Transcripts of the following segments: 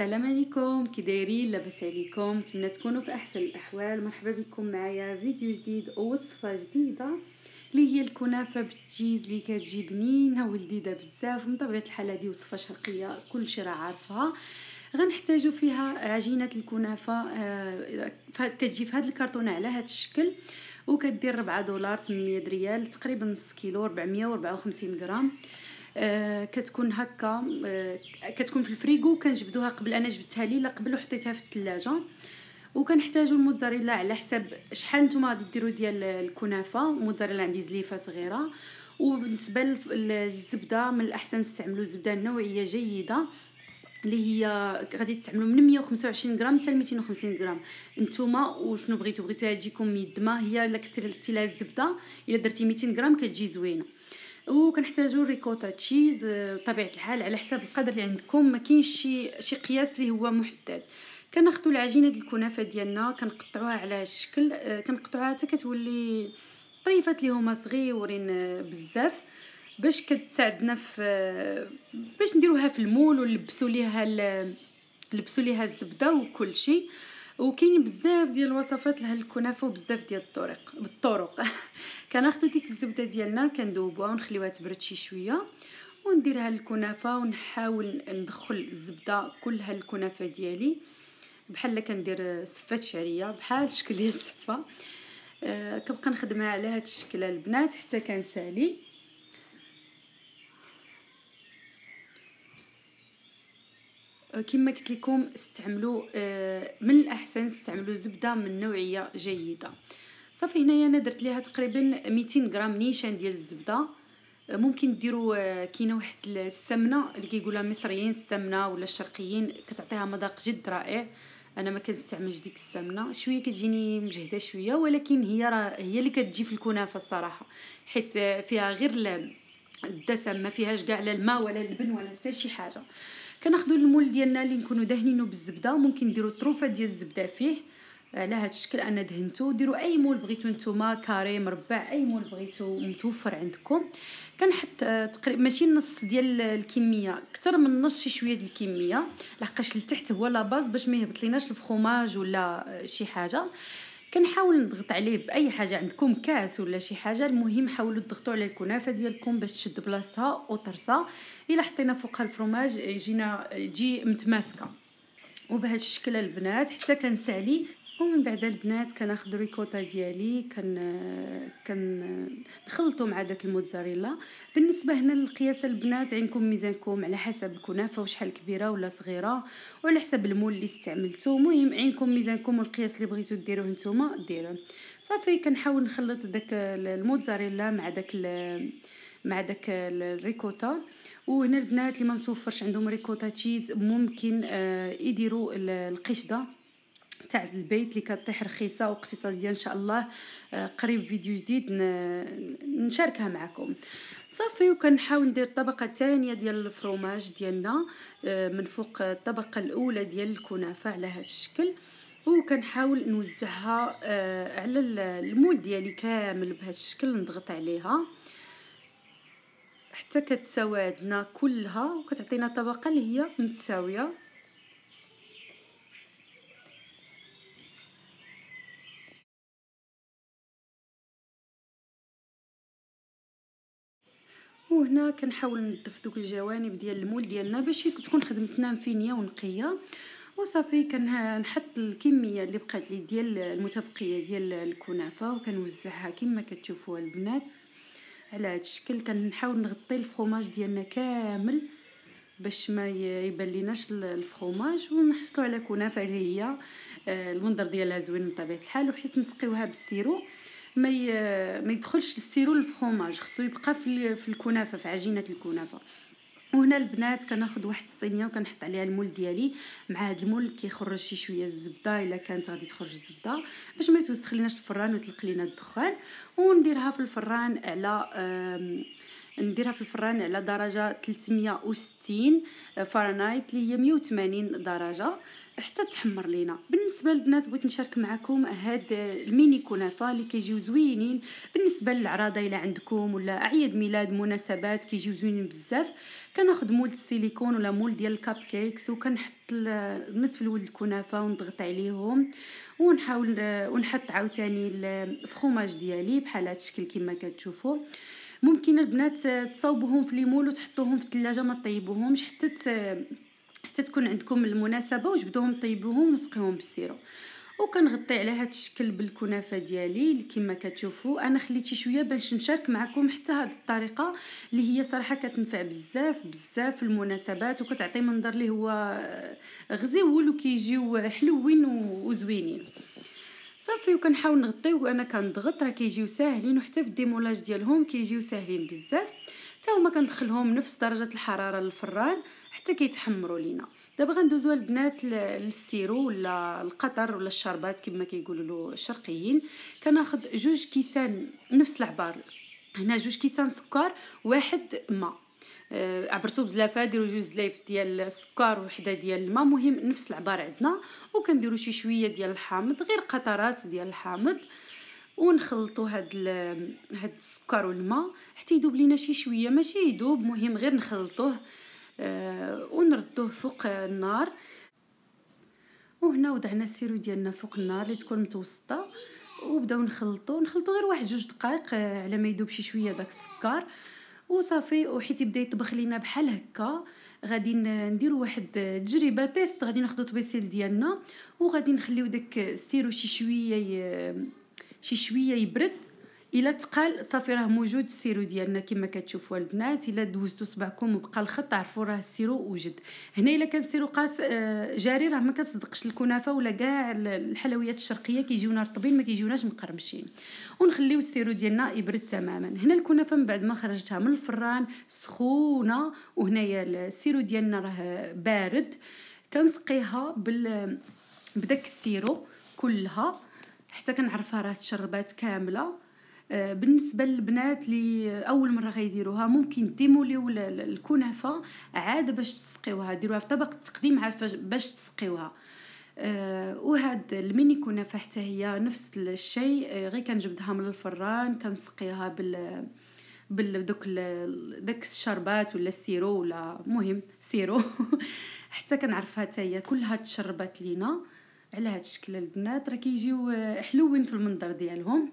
السلام عليكم كي دايرين لاباس عليكم نتمنى تكونوا في احسن الاحوال مرحبا بكم معايا فيديو جديد ووصفه جديده اللي هي الكنافه بالتشيز اللي كتجي بنينه ولذيذه بزاف من طبيعه الحال هذه وصفه شرقيه كلشي راه عارفها غنحتاجو فيها عجينه الكنافه آه، كتجي في هذا الكرتون على هذا الشكل وكدير 4 دولار 800 ريال تقريبا نص كيلو 454 غرام آه، كتكون هكا آه، كتكون في الفريغو كنجبدوها قبل انا جبدتها ليله قبل وحطيتها في الثلاجه وكنحتاجوا الموتزاريلا على حساب شحال نتوما غادي ديروا ديال الكنافه الموتزاريلا عندي زليفه صغيره وبالنسبه للزبده من الاحسن تستعملوا زبده نوعيه جيده اللي هي غادي تستعملوا من 125 غرام حتى 250 غرام نتوما وشنو بغيتو بغيتوها تجيكم يدما هي الا كثرتي لها الزبده الا درتي 200 غرام كتجي زوينه وكنحتاجوا ريكوتا تشيز آه، بطبيعه الحال على حساب القدر اللي عندكم ما كاينش شي شي قياس اللي هو محدد كناخذوا العجينه ديال الكنافه ديالنا كنقطعوها على هذا الشكل آه، كنقطعوها حتى كتولي طريفات اللي هما صغيورين آه، بزاف باش كتساعدنا في باش نديروها في المول ونلبسوا ليها لبسوا ليها الزبده وكل شيء وكاين بزاف ديال الوصفات لهاد الكنافه وبزاف ديال الطرق بالطرق كناخذ ديك الزبده ديالنا كندوبوها ونخليوها تبرد شي شويه ونديرها الكنافه ونحاول ندخل الزبده كلها الكنافه ديالي بحال كندير سفات شعريه بحال شكل ديال الصفه أه كنبقى نخدمها على هذا الشكل البنات حتى كنسالي أه، كما قلت لكم استعملوا أه، من الاحسن استعملوا زبده من نوعيه جيده صافي هنايا انا درت ليها تقريبا 200 غرام نيشان ديال الزبده أه، ممكن ديروا كاينه واحد السمنه اللي كيقولها المصريين السمنه ولا الشرقيين كتعطيها مذاق جد رائع انا ما كنستعملش ديك السمنه شويه كتجيني مجهده شويه ولكن هي راه هي اللي كتجي في الكنافه الصراحه حيت فيها غير الدسم ما فيهاش كاع لا الماء ولا اللبن ولا حتى شي حاجه كناخذوا المول ديالنا اللي نكونوا دهنينه بالزبده ممكن نديروا طروفه ديال الزبده فيه على هذا الشكل انا دهنتو ديروا اي مول بغيتو نتوما كاري مربع اي مول بغيتو متوفر عندكم كنحط آه، تقريبا ماشي نص ديال الكميه اكثر من نص شي شويه ديال الكميه لحقاش لتحت هو لاباز باش ما يهبط ليناش الفخوماج ولا آه، شي حاجه كنحاول نضغط عليه باي حاجه عندكم كاس ولا شي حاجه المهم حاولوا تضغطوا على الكنافه ديالكم باش تشد بلاصتها وترصا الا حطينا فوقها الفرماج يجينا يجي متماسكه وبهذا الشكل البنات حتى كنسالي ومن بعد البنات كناخذ ريكوتا ديالي كن كنخلطو مع داك الموتزاريلا بالنسبه هنا للقياس البنات عندكم ميزانكم على حسب الكنافه وشحال كبيره ولا صغيره وعلى حسب المول اللي استعملتو المهم عندكم ميزانكم والقياس اللي بغيتو ديروه نتوما ديروه صافي كنحاول نخلط داك الموتزاريلا مع داك مع داك الريكوتا وهنا البنات اللي ما متوفرش عندهم ريكوتا تشيز ممكن آه، يديروا القشده تاع البيت اللي كطيح رخيصه واقتصاديه ان شاء الله آه، قريب فيديو جديد نشاركها معكم صافي وكنحاول ندير الطبقه الثانيه ديال الفروماج ديالنا آه، من فوق الطبقه الاولى ديال الكنافه على هذا الشكل وكنحاول نوزعها آه، على المول ديالي كامل بهذا الشكل نضغط عليها حتى كتساوي عندنا كلها وكتعطينا طبقه اللي هي متساويه وهنا كنحاول نظف دوك الجوانب ديال المول ديالنا باش تكون خدمتنا مفينيه ونقيه وصافي كنحط الكميه اللي بقات لي ديال المتبقيه ديال الكنافه وكنوزعها كما كتشوفوا البنات على هذا الشكل كنحاول نغطي الفرماج ديالنا كامل باش ما يبان ليناش الفرماج ونحصلوا على كنافه اللي هي آه، المنظر ديالها زوين بطبيعه الحال وحيت نسقيوها بالسيرو ما ي... ما يدخلش السيرو الفخوماج خصو يبقى في في الكنافه في عجينه الكنافه وهنا البنات كناخذ واحد الصينيه وكنحط عليها المول ديالي مع هاد المول كيخرج شي شويه الزبده الا كانت غادي تخرج الزبده باش ما يتوسخ ليناش الفران ويطلق لينا الدخان ونديرها في الفران على نديرها في الفران على درجه 360 فahrenheit اللي هي 180 درجه حتى تحمر لينا بالنسبه للبنات بغيت نشارك معكم هاد الميني كنافه اللي كيجيو زوينين بالنسبه للعراضه الا عندكم ولا اعياد ميلاد مناسبات كيجيو زوينين بزاف كناخذ مول السيليكون ولا مول ديال الكاب كيكس وكنحط النصف الاول الكنافه ونضغط عليهم ونحاول ونحط عاوتاني الفخوماج ديالي بحال هذا الشكل كما كتشوفوا ممكن البنات تصاوبوهم في ليمول وتحطوهم في الثلاجه ما طيبوهمش حتى حتى تكون عندكم المناسبه وجبدوهم طيبوهم وسقيوهم بالسيرو وكنغطي على هذا الشكل بالكنافه ديالي كيما كما كتشوفوا انا خليت شي شويه باش نشارك معكم حتى هذه الطريقه اللي هي صراحه كتنفع بزاف بزاف في المناسبات وكتعطي منظر اللي هو غزيول وكيجيو حلوين وزوينين صافي وكنحاول نغطي وانا كنضغط راه كيجيو ساهلين وحتى في الديمولاج ديالهم كيجيو ساهلين بزاف حتى هما كندخلهم نفس درجه الحراره للفران حتى كيتحمروا لينا دابا غندوزو البنات للسيرو ولا القطر ولا الشربات كما كيقولوا له الشرقيين كناخذ جوج كيسان نفس العبار هنا جوج كيسان سكر واحد ماء آه، عبرتو بزلافه ديروا جوج زلايف ديال السكر وحده ديال الماء مهم نفس العبار عندنا وكنديروا شي شويه ديال الحامض غير قطرات ديال الحامض آه ونخلطوا هاد هاد السكر والماء حتى يذوب لينا شي شويه ماشي يذوب مهم غير نخلطوه آه ونردوه فوق النار وهنا وضعنا السيرو ديالنا فوق النار اللي تكون متوسطه وبداو نخلطو نخلطو غير واحد جوج دقائق آه، على ما يذوب شي شويه داك السكر وصافي وحيت يبدا يطبخ لينا بحال هكا غادي نديرو واحد آه، تجربه تيست غادي ناخذوا طبيسيل ديالنا وغادي نخليو داك السيرو شي شويه ي... شي شويه يبرد الا تقال صافي راه موجود السيرو ديالنا كما كتشوفوا البنات الا دوزتوا صبعكم وبقى الخط عرفوا راه السيرو وجد هنا الا كان السيرو قاس آه، جاري راه ما كتصدقش الكنافه ولا كاع الحلويات الشرقيه كيجيونا رطبين ما كيجيوناش مقرمشين ونخليو السيرو ديالنا يبرد تماما هنا الكنافه من بعد ما خرجتها من الفران سخونه وهنايا السيرو ديالنا راه بارد كنسقيها بال بداك السيرو كلها حتى كنعرفها راه تشربات كامله آه، بالنسبه للبنات اللي اول مره غيديروها ممكن ديموليو الكنافه عاد باش تسقيوها ديروها في طبق التقديم باش تسقيوها آه، وهاد الميني كنافه حتى هي نفس الشيء آه، غير كنجبدها من الفران كنسقيها بال بالدوك داك الشربات ولا السيرو ولا مهم سيرو حتى كنعرفها حتى هي كلها تشربات لينا على هذا الشكل البنات راه كيجيو آه، حلوين في المنظر ديالهم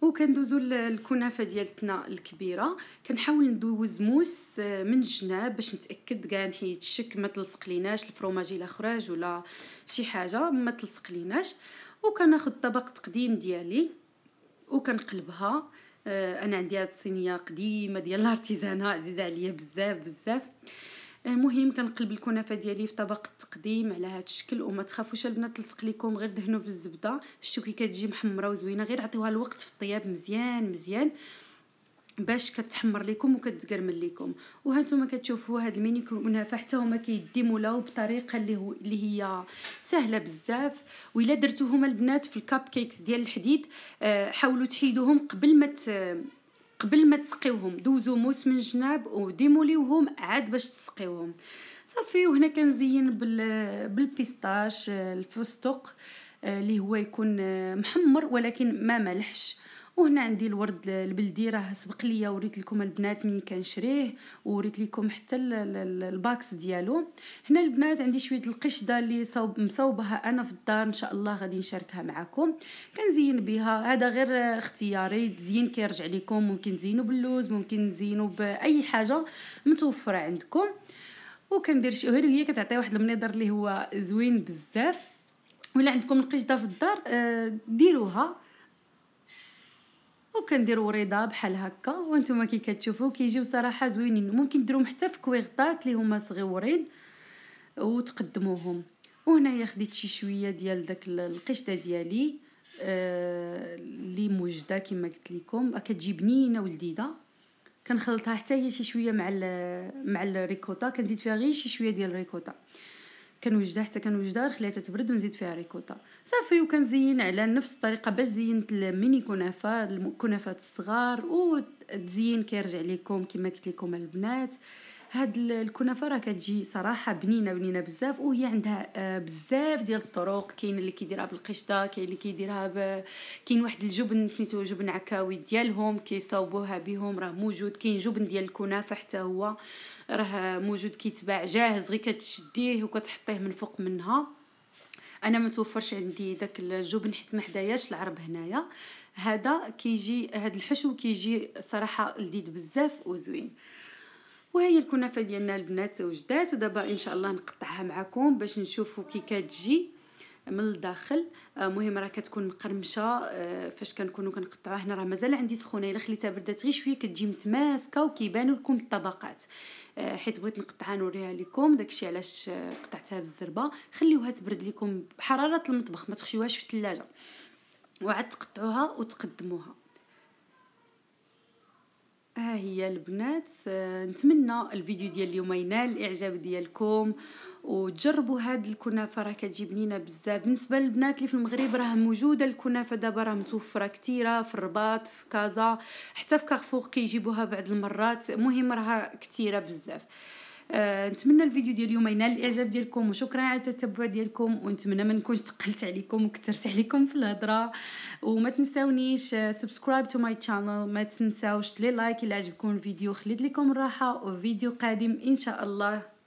وكندوزو للكنافه ديالتنا الكبيره كنحاول ندوز موس آه، من الجناب باش نتاكد كاع نحيد الشك ما تلصق ليناش الفرomage الا خرج ولا شي حاجه ما تلصق ليناش وكناخذ طبق تقديم ديالي وكنقلبها آه، انا عندي هاد الصينيه قديمه ديال الارتيزانه عزيزه عليا بزاف بزاف المهم كنقلب الكنافه ديالي في طبق التقديم على هذا الشكل وما تخافوش البنات تلصق لكم غير دهنوا بالزبده الشوكي كتجي محمره وزوينه غير عطيوها الوقت في الطياب مزيان مزيان باش كتحمر لكم وكتقرمل لكم وهانتوما كتشوفوا هاد الميني كنافه حتى هما كيديموا لو بطريقه اللي, هو اللي هي سهله بزاف وإلا درتوهما البنات في الكاب كيكس ديال الحديد آه، حاولوا تحيدوهم قبل ما قبل ما تسقيوهم دوزو موس من جناب وديموليوهم عاد باش تسقيوهم صافي وهنا كنزين بال بالبيستاش آه، الفستق آه، اللي هو يكون آه، محمر ولكن ما ملحش وهنا عندي الورد البلدي راه سبق ليا وريت لكم البنات كان كنشريه وريت لكم حتى الباكس ديالو هنا البنات عندي شويه القشده اللي صوب مصوبها انا في الدار ان شاء الله غادي نشاركها معكم كنزين بها هذا غير اختياري تزيين كيرجع لكم ممكن تزينوا باللوز ممكن تزينوا باي حاجه متوفره عندكم وكندير شي غير هي كتعطي واحد المنظر اللي هو زوين بزاف ولا عندكم القشده في الدار آه، ديروها وكندير وريضه بحال هكا وانتم كي كتشوفوا كيجيو صراحه زوينين ممكن ديروهم حتى في كويغطات اللي هما صغيورين وتقدموهم وهنايا خديت شي شويه ديال داك القشطه ديالي اللي آه موجده كما قلت لكم راه كتجي بنينه ولذيذه كنخلطها حتى هي شي شويه مع مع الريكوتا كنزيد فيها غير شي شويه ديال الريكوتا كنوجدها حتى كنوجدها خليتها تبرد ونزيد فيها ريكوتا صافي وكنزين على نفس الطريقه باش زينت الميني كنافه الكنافات الصغار وتزين كيرجع لكم كما قلت لكم البنات هاد الكنافه راه كتجي صراحه بنينه بنينه بزاف وهي عندها آه، بزاف ديال الطرق كاين اللي كيديرها بالقشطه كاين اللي كيديرها ب... كاين واحد الجبن سميتو جبن عكاوي ديالهم كيصاوبوها بهم راه موجود كاين جبن ديال الكنافه حتى هو راه موجود كيتباع جاهز غير كتشديه وكتحطيه من فوق منها انا ما توفرش عندي داك الجبن حيت ما حداياش العرب هنايا هذا كيجي هاد الحشو كيجي صراحه لذيذ بزاف وزوين وهي الكنافه ديالنا البنات وجدات ودابا ان شاء الله نقطعها معكم باش نشوفوا كي كتجي من الداخل المهم آه، راه كتكون مقرمشه آه، فاش كنكونوا كنقطعوها هنا راه مازال عندي سخونه الا خليتها بردات غير شويه كتجي متماسكه وكيبانوا لكم الطبقات آه، حيت بغيت نقطعها نوريها لكم داكشي علاش قطعتها بالزربه خليوها تبرد لكم بحراره المطبخ ما تخشيوهاش في الثلاجه وعاد تقطعوها وتقدموها ها هي البنات آه، نتمنى الفيديو ديال اليوم ينال الاعجاب ديالكم وتجربوا هاد الكنافه راه كتجي بنينه بزاف بالنسبه للبنات اللي في المغرب راه موجوده الكنافه دابا راه متوفره كثيره في الرباط في كازا حتى في كارفور كيجيبوها بعض المرات المهم راها كثيره بزاف آه نتمنى الفيديو ديال اليوم ينال الاعجاب ديالكم وشكرا على التتبع ديالكم ونتمنى ما نكونش تقلت عليكم وكثرت عليكم في الهضره وما تنساونيش سبسكرايب تو ماي شانل ما تنساوش لي لايك الا عجبكم الفيديو خليت لكم الراحه وفيديو قادم ان شاء الله